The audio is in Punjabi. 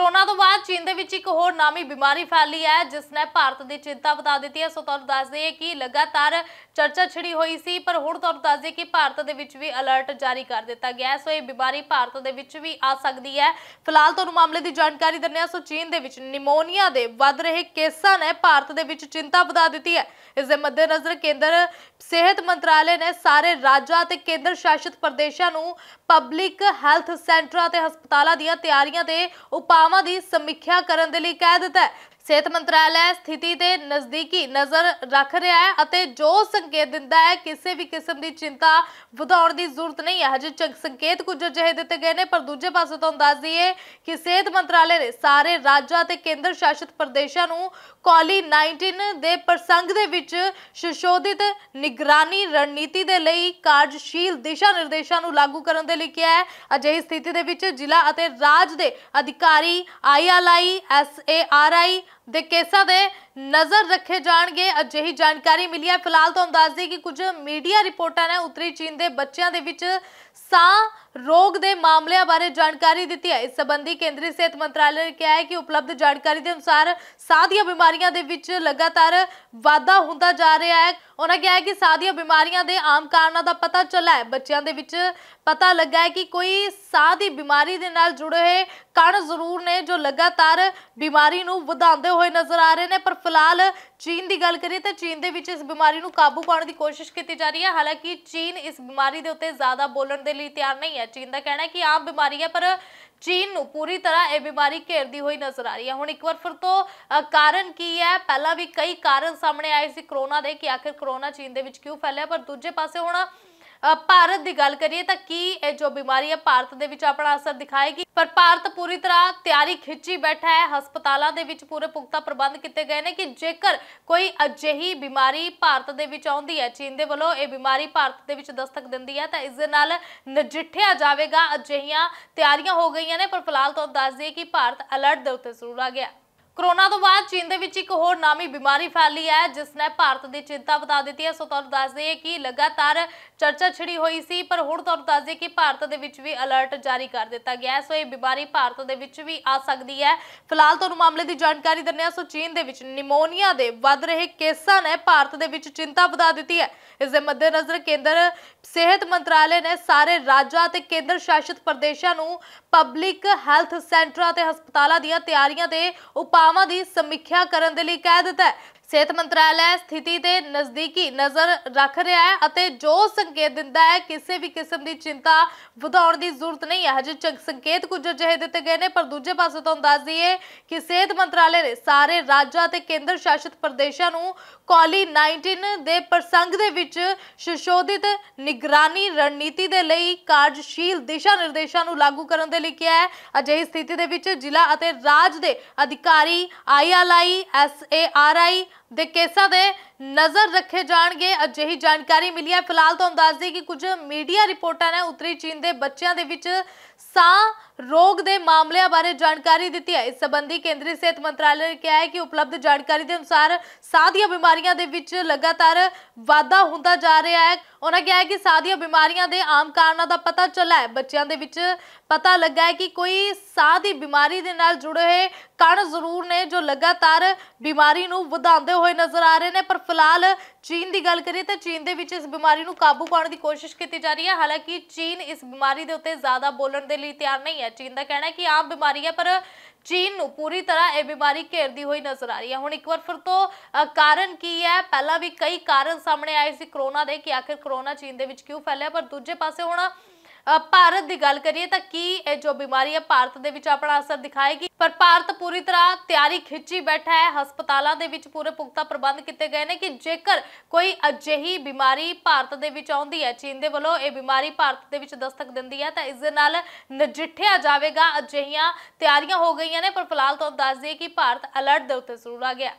ਕਰੋਨਾ ਤੋਂ ਬਾਅਦ ਚੀਨ ਦੇ ਵਿੱਚ ਇੱਕ ਹੋਰ ਨਾਮੀ ਬਿਮਾਰੀ ਫੈਲੀ ਹੈ ਜਿਸ ਨੇ ਭਾਰਤ ਦੀ ਚਿੰਤਾ ਵਧਾ ਦਿੱਤੀ ਹੈ ਸੋ ਤੁਹਾਨੂੰ ਦੱਸ ਦਈਏ ਕਿ ਲਗਾਤਾਰ ਚਰਚਾ ਛਿੜੀ ਹੋਈ ਸੀ ਪਰ ਹੁਣ ਤੁਹਾਨੂੰ ਦੱਸ ਦਈਏ ਕਿ ਭਾਰਤ ਦੇ ਵਿੱਚ ਵੀ ਅਲਰਟ ਜਾਰੀ ਕਰ ਦਿੱਤਾ ਗਿਆ ਹੈ ਸੋ ਇਹ ਬਿਮਾਰੀ ਭਾਰਤ ਦੇ ਵਿੱਚ ਵੀ ਆ ਸਕਦੀ ਹੈ ਫਿਲਹਾਲ ਤੁਹਾਨੂੰ ਮਾਮਲੇ ਦੀ ਜਾਣਕਾਰੀ ਦਿੰਨੇ ਆ ਸੋ ਚੀਨ ਦੇ ਵਿੱਚ ਨਿਮੋਨੀਆ ਦੇ ਵੱਧ ਰਹੇ ਕੇਸਾਂ ਨੇ ਭਾਰਤ ਦੇ ਵਿੱਚ ਚਿੰਤਾ ਵਧਾ ਦਿੱਤੀ ਹੈ ਇਸ ਦੇ ਮੱਦੇਨਜ਼ਰ ਕੇਂਦਰ ਸਿਹਤ ਮੰਤਰਾਲੇ ਨੇ ਸਾਰੇ ਰਾਜਾਂ ਤੇ ਕੇਂਦਰ ਸ਼ਾਸਿਤ ਪ੍ਰਦੇਸ਼ਾਂ ਨੂੰ ਪਬਲਿਕ ਹੈਲਥ ਸੈਂਟਰਾਂ ਤੇ ਹਸਪਤਾਲਾਂ ਦੀਆਂ ਤਿਆਰੀਆਂ ਤੇ ਉਪਾਅ ਸੇਵਾਵਾਂ ਦੀ ਸਮੀਖਿਆ ਕਰਨ ਦੇ ਲਈ ਕਹਿ ਦਿੱਤਾ ਹੈ ਸਿਹਤ ਮੰਤਰਾਲਾ ਸਥਿਤੀ ਤੇ ਨਜ਼ਦੀਕੀ ਨਜ਼ਰ ਰੱਖ ਰਿਹਾ ਹੈ ਅਤੇ ਜੋ ਸੰਕੇਤ ਦਿੰਦਾ ਹੈ ਕਿਸੇ ਵੀ ਕਿਸਮ ਦੀ ਚਿੰਤਾ ਵਧਾਉਣ ਦੀ ਜ਼ਰੂਰਤ ਨਹੀਂ ਹੈ ਹਜੇ ਸੰਕੇਤ ਕੁਝ ਅਜਿਹੇ ਦਿੱਤੇ ਗਏ ਨੇ ਪਰ ਦੂਜੇ ਪਾਸੇ ਤੋਂ ਦੱਸ ਦਈਏ ਕਿ ਸਿਹਤ ਮੰਤਰਾਲੇ ਨੇ ਸਾਰੇ ਰਾਜਾਂ ਤੇ ਕੇਂਦਰ ਸ਼ਾਸਿਤ ਪ੍ਰਦੇਸ਼ਾਂ ਨੂੰ ਕੋਲੀ 19 ਦੇ ਪ੍ਰਸੰਗ ਦੇ ਵਿੱਚ ਸ਼ਸ਼ੋਧਿਤ ਨਿਗਰਾਨੀ ਰਣਨੀਤੀ ਦੇ ਲਈ ਕਾਰਜਸ਼ੀਲ ਦਿਸ਼ਾ ਨਿਰਦੇਸ਼ਾਂ ਨੂੰ ਲਾਗੂ ਕਰਨ ਦੇ ਲਈ ਕਿਹਾ ਹੈ ਅਜਿਹੀ ਸਥਿਤੀ ਦੇ ਵਿੱਚ ਜ਼ਿਲ੍ਹਾ ਅਤੇ ਰਾਜ ਦੇ ਅਧਿਕਾਰੀ ਆਈਐਲਆਈ ਐਸਏਆਰਆਈ de que esa de ਨਜ਼ਰ ਰੱਖੇ ਜਾਣਗੇ ਅਜਿਹੀ ਜਾਣਕਾਰੀ ਮਿਲੀ ਹੈ ਫਿਲਹਾਲ ਤੋਂ ਦੱਸ ਦੇ ਕਿ ਕੁਝ ਮੀਡੀਆ ਰਿਪੋਰਟਾਂ ਨੇ ਉੱਤਰੀ ਚੀਨ ਦੇ ਬੱਚਿਆਂ ਦੇ ਵਿੱਚ ਸਾਹ ਰੋਗ ਦੇ ਮਾਮਲਿਆਂ ਬਾਰੇ ਜਾਣਕਾਰੀ ਦਿੱਤੀ ਹੈ ਇਸ ਸੰਬੰਧੀ ਕੇਂਦਰੀ ਸਿਹਤ ਮੰਤਰਾਲੇ ਨੇ ਕਿਹਾ ਹੈ ਕਿ ਉਪਲਬਧ ਜਾਣਕਾਰੀ ਦੇ ਅਨੁਸਾਰ ਸਾਹ ਦੀਆਂ ਬਿਮਾਰੀਆਂ ਦੇ ਵਿੱਚ ਲਗਾਤਾਰ ਵਾਧਾ ਹੁੰਦਾ ਜਾ ਰਿਹਾ ਹੈ ਉਹਨਾਂ ਕਿਹਾ ਹੈ ਕਿ ਸਾਹ ਦੀਆਂ ਬਿਮਾਰੀਆਂ ਦੇ ਆਮ ਕਾਰਨਾਂ ਦਾ ਪਤਾ ਚੱਲਾ ਹੈ ਬੱਚਿਆਂ ਦੇ ਵਿੱਚ ਪਤਾ ਲੱਗਾ ਹੈ ਕਿ ਕੋਈ ਸਾਹ ਦੀ ਬਿਮਾਰੀ ਦੇ ਨਾਲ ਜੁੜੇ ਹੋਏ ਕਾਰਨ ਜ਼ਰੂਰ ਨੇ ਜੋ ਲਗਾਤਾਰ ਬਿਮਾਰੀ ਨੂੰ ਵਧਾਉਂਦੇ ਹੋਏ ਨਜ਼ਰ ਆ ਰਹੇ ਨੇ ਪਰ ਫਿਲਹਾਲ ਚੀਨ ਦੀ ਗੱਲ ਕਰੀਏ ਤਾਂ ਚੀਨ ਦੇ ਵਿੱਚ ਇਸ ਬਿਮਾਰੀ ਨੂੰ ਕਾਬੂ ਪਾਉਣ ਦੀ ਕੋਸ਼ਿਸ਼ ਕੀਤੀ ਜਾ ਰਹੀ ਹੈ ਹਾਲਾਂਕਿ ਚੀਨ ਇਸ ਬਿਮਾਰੀ ਦੇ ਉੱਤੇ ਜ਼ਿਆਦਾ ਬੋਲਣ ਦੇ ਲਈ ਤਿਆਰ ਨਹੀਂ ਹੈ ਚੀਨ ਦਾ ਕਹਿਣਾ ਹੈ ਕਿ ਆਮ ਬਿਮਾਰੀ ਹੈ ਪਰ ਚੀਨ ਨੂੰ ਪੂਰੀ ਤਰ੍ਹਾਂ ਇਹ ਬਿਮਾਰੀ ਘੇਰਦੀ ਹੋਈ ਨਜ਼ਰ ਆ ਰਹੀ ਹੈ ਹੁਣ ਇੱਕ ਵਾਰ ਫਿਰ ਤੋਂ ਕਾਰਨ ਕੀ ਹੈ ਪਹਿਲਾਂ ਵੀ ਕਈ ਕਾਰਨ ਸਾਹਮਣੇ ਆਏ ਸੀ ਕਰੋਨਾ ਦੇ ਕਿ ਆਖਿਰ ਕਰੋਨਾ ਚੀਨ ਦੇ ਵਿੱਚ ਕਿਉਂ ਫੈਲਿਆ ਪਰ ਦੂਜੇ ਪਾਸੇ ਹੁਣ ਭਾਰਤ ਦੀ ਗੱਲ ਕਰੀਏ ਤਾਂ ਕੀ ਇਹ ਜੋ ਬਿਮਾਰੀ ਹੈ ਭਾਰਤ ਦੇ ਵਿੱਚ ਆਪਣਾ ਅਸਰ ਦਿਖਾਏਗੀ ਪਰ ਭਾਰਤ ਪੂਰੀ ਤਰ੍ਹਾਂ ਤਿਆਰੀ ਖਿੱਚੀ ਬੈਠਾ ਹੈ ਹਸਪਤਾਲਾਂ ਦੇ ਵਿੱਚ ਪੂਰੇ ਪੁਖਤਾ ਪ੍ਰਬੰਧ ਕੀਤੇ ਗਏ ਨੇ ਕਿ ਜੇਕਰ ਕੋਈ ਅਜਿਹੀ ਬਿਮਾਰੀ ਭਾਰਤ ਦੇ ਵਿੱਚ ਆਉਂਦੀ ਹੈ ਚੀਨ ਦੇ ਵੱਲੋਂ ਇਹ ਬਿਮਾਰੀ ਭਾਰਤ ਦੇ ਵਿੱਚ ਦਸਤਕ ਦਿੰਦੀ ਹੈ ਤਾਂ ਇਸ ਦੇ ਨਾਲ ਨਜਿੱਠਿਆ ਜਾਵੇਗਾ ਅਜਿਹੀਆਂ ਤਿਆਰੀਆਂ ਹੋ ਗਈਆਂ ਨੇ ਪਰ ਫਿਲਹਾਲ ਤੋਂ ਦੱਸ ਦਈਏ ਕਿ ਭਾਰਤ ਅਲਰਟ ਦੇ ਉੱਤੇ ਜ਼ਰੂਰ ਆ ਗਿਆ ਕਰੋਨਾ ਤੋਂ ਬਾਅਦ ਚੀਨ ਦੇ ਵਿੱਚ ਇੱਕ ਹੋਰ ਨਾਮੀ ਬਿਮਾਰੀ ਫੈਲੀ ਹੈ ਜਿਸ ਨੇ ਭਾਰਤ ਦੀ ਚਿੰਤਾ ਵਧਾ ਦਿੱਤੀ ਹੈ ਸੋ ਤੁਹਾਨੂੰ ਦੱਸ ਦਈਏ ਕਿ ਲਗਾਤਾਰ ਚਰਚਾ ਛਿੜੀ ਹੋਈ ਸੀ ਪਰ ਹੁਣ ਤੁਹਾਨੂੰ ਦੱਸ ਦਈਏ ਕਿ ਭਾਰਤ ਦੇ ਵਿੱਚ ਵੀ ਅਲਰਟ ਜਾਰੀ ਕਰ ਦਿੱਤਾ ਗਿਆ ਹੈ ਸੋ ਇਹ ਬਿਮਾਰੀ ਭਾਰਤ ਦੇ ਵਿੱਚ ਵੀ ਆ ਸਕਦੀ ਹੈ ਫਿਲਹਾਲ ਤੁਹਾਨੂੰ ਮਾਮਲੇ ਦੀ ਜਾਣਕਾਰੀ ਦਿੰਨੇ ਹਾਂ ਸੋ ਚੀਨ ਦੇ ਵਿੱਚ ਨਿਮੋਨੀਆ ਦੇ ਵੱਧ ਰਹੇ ਕੇਸਾਂ ਨੇ ਭਾਰਤ ਦੇ ਵਿੱਚ ਚਿੰਤਾ ਵਧਾ ਦਿੱਤੀ ਹੈ ਇਸ ਦੇ ਮੱਦੇਨਜ਼ਰ ਕੇਂਦਰ ਸਿਹਤ ਮੰਤਰਾਲੇ ਨੇ ਸਾਰੇ ਰਾਜਾਂ ਤੇ ਕੇਂਦਰ ਸ਼ਾਸਿਤ ਪ੍ਰਦੇਸ਼ਾਂ ਨੂੰ ਪਬਲਿਕ ਹੈਲਥ ਸੈਂਟਰਾਂ ਤੇ ਹਸਪਤਾਲਾਂ ਦੀਆਂ ਤਿਆਰੀਆਂ ਤੇ ਉਪਾਅ ਉਪਾਵਾਂ ਦੀ ਸਮੀਖਿਆ ਕਰਨ ਦੇ ਲਈ ਕਹਿ ਦਿੱਤਾ ਸਿਹਤ ਮੰਤਰਾਲਾ ਸਥਿਤੀ ਤੇ ਨਜ਼ਦੀਕੀ ਨਜ਼ਰ ਰੱਖ ਰਿਹਾ ਹੈ ਅਤੇ ਜੋ ਸੰਕੇਤ ਦਿੰਦਾ ਹੈ ਕਿਸੇ ਵੀ ਕਿਸਮ ਦੀ ਚਿੰਤਾ ਵਧਾਉਣ ਦੀ ਜ਼ਰੂਰਤ ਨਹੀਂ ਹੈ ਹਜੇ ਸੰਕੇਤ ਕੁਝ ਅਜਿਹੇ ਦਿੱਤੇ ਗਏ ਨੇ ਪਰ ਦੂਜੇ ਪਾਸੇ ਤੋਂ ਦੱਸ ਦਈਏ ਕਿ ਸਿਹਤ ਮੰਤਰਾਲੇ ਨੇ ਸਾਰੇ ਰਾਜਾਂ ਤੇ ਕੇਂਦਰ ਸ਼ਾਸਿਤ ਪ੍ਰਦੇਸ਼ਾਂ ਨੂੰ ਕੋਲੀ 19 ਦੇ ਪ੍ਰਸੰਗ ਦੇ ਵਿੱਚ ਸ਼ਸ਼ੋਧਿਤ ਨਿਗਰਾਨੀ ਰਣਨੀਤੀ ਦੇ ਲਈ ਕਾਰਜਸ਼ੀਲ ਦਿਸ਼ਾ ਨਿਰਦੇਸ਼ਾਂ ਨੂੰ ਲਾਗੂ ਕਰਨ ਦੇ ਲਈ ਕਿਹਾ ਹੈ ਅਜਿਹੀ ਸਥਿਤੀ ਦੇ ਵਿੱਚ ਜ਼ਿਲ੍ਹਾ ਅਤੇ ਰਾਜ ਦੇ ਅਧਿਕਾਰੀ ਆਈਐਲਆਈ ਐਸਏਆਰਆਈ de que de ਨਜ਼ਰ ਰੱਖੇ ਜਾਣਗੇ ਅਜਿਹੀ ਜਾਣਕਾਰੀ ਮਿਲੀ ਹੈ ਫਿਲਹਾਲ ਤੋਂ ਦੱਸ ਦਈਏ ਕਿ ਕੁਝ ਮੀਡੀਆ ਰਿਪੋਰਟਾਂ ਨੇ ਉੱਤਰੀ ਚੀਨ ਦੇ ਬੱਚਿਆਂ ਦੇ ਵਿੱਚ ਸਾਹ ਰੋਗ ਦੇ ਮਾਮਲਿਆਂ ਬਾਰੇ ਜਾਣਕਾਰੀ ਦਿੱਤੀ ਹੈ ਇਸ ਸੰਬੰਧੀ ਕੇਂਦਰੀ ਸਿਹਤ ਮੰਤਰਾਲੇ ਨੇ ਕਿਹਾ ਹੈ ਕਿ ਉਪਲਬਧ ਜਾਣਕਾਰੀ ਦੇ ਅਨੁਸਾਰ ਸਾਹ ਦੀਆਂ ਬਿਮਾਰੀਆਂ ਦੇ ਵਿੱਚ ਲਗਾਤਾਰ ਵਾਧਾ ਹੁੰਦਾ ਜਾ ਰਿਹਾ ਹੈ ਉਹਨਾਂ ਕਿਹਾ ਹੈ ਕਿ ਸਾਹ ਦੀਆਂ ਬਿਮਾਰੀਆਂ ਦੇ ਆਮ ਕਾਰਨਾਂ ਦਾ ਪਤਾ ਚੱਲਾ ਹੈ ਬੱਚਿਆਂ ਦੇ ਵਿੱਚ ਪਤਾ ਲੱਗਾ ਹੈ ਕਿ ਕੋਈ ਸਾਹ ਦੀ ਬਿਮਾਰੀ ਦੇ ਨਾਲ ਜੁੜੇ ਹੋਏ ਕਣ ਜ਼ਰੂਰ ਨੇ ਜੋ ਲਗਾਤਾਰ ਬਿਮਾਰੀ ਨੂੰ ਵਧਾਉਂਦੇ ਹੋਏ ਨਜ਼ਰ ਆ ਰਹੇ ਨੇ ਪਰ ਫਿਲਹਾਲ ਚੀਨ ਦੀ ਗੱਲ ਕਰੀਏ ਤਾਂ ਚੀਨ ਦੇ ਵਿੱਚ ਇਸ ਬਿਮਾਰੀ ਨੂੰ ਕਾਬੂ ਪਾਉਣ ਦੀ ਕੋਸ਼ਿਸ਼ ਕੀਤੀ ਜਾ ਰਹੀ ਹੈ ਹਾਲਾਂਕਿ ਚੀਨ ਇਸ ਬਿਮਾਰੀ ਦੇ ਉੱਤੇ ਜ਼ਿਆਦਾ ਬੋਲਣ ਦੇ ਲਈ ਤਿਆਰ ਨਹੀਂ ਹੈ ਚੀਨ ਦਾ ਕਹਿਣਾ ਹੈ ਕਿ ਆਮ ਬਿਮਾਰੀ ਹੈ ਪਰ ਚੀਨ ਨੂੰ ਪੂਰੀ ਤਰ੍ਹਾਂ ਇਹ ਬਿਮਾਰੀ ਘੇਰਦੀ ਹੋਈ ਨਜ਼ਰ ਆ ਰਹੀ ਹੈ ਹੁਣ ਇੱਕ ਵਾਰ ਫਿਰ ਤੋਂ ਕਾਰਨ ਕੀ ਹੈ ਪਹਿਲਾਂ ਵੀ ਕਈ ਕਾਰਨ ਸਾਹਮਣੇ ਆਏ ਸੀ ਕਰੋਨਾ ਦੇ ਕਿ ਆਖਿਰ ਕਰੋਨਾ ਚੀਨ ਦੇ ਵਿੱਚ ਕਿਉਂ ਫੈਲਿਆ ਪਰ ਦੂਜੇ ਪਾਸੇ ਹੁਣ ਭਾਰਤ ਦੀ ਗੱਲ ਕਰੀਏ ਤਾਂ ਕੀ ਇਹ ਜੋ ਬਿਮਾਰੀ ਹੈ ਭਾਰਤ ਦੇ ਵਿੱਚ ਆਪਣਾ ਅਸਰ ਦਿਖਾਏਗੀ ਪਰ ਭਾਰਤ ਪੂਰੀ ਤਰ੍ਹਾਂ ਤਿਆਰੀ ਖਿੱਚੀ ਬੈਠਾ ਹੈ ਹਸਪਤਾਲਾਂ ਦੇ ਵਿੱਚ ਪੂਰੇ ਪੁਖਤਾ ਪ੍ਰਬੰਧ ਕੀਤੇ ਗਏ ਨੇ ਕਿ ਜੇਕਰ ਕੋਈ ਅਜਿਹੀ ਬਿਮਾਰੀ ਭਾਰਤ ਦੇ ਵਿੱਚ ਆਉਂਦੀ ਹੈ ਚੀਨ ਦੇ ਵੱਲੋਂ ਇਹ ਬਿਮਾਰੀ ਭਾਰਤ ਦੇ ਵਿੱਚ ਦਸਤਕ ਦਿੰਦੀ ਹੈ ਤਾਂ ਇਸ ਦੇ ਨਾਲ ਨਜਿੱਠਿਆ ਜਾਵੇਗਾ ਅਜਿਹੀਆਂ ਤਿਆਰੀਆਂ ਹੋ ਗਈਆਂ ਨੇ ਪਰ ਫਿਲਹਾਲ ਤੁਹਾਨੂੰ ਦੱਸ ਦਈਏ ਕਿ ਭਾਰਤ ਅਲਰਟ ਦੇ ਉੱਤੇ ਜ਼ਰੂਰ ਆ ਗਿਆ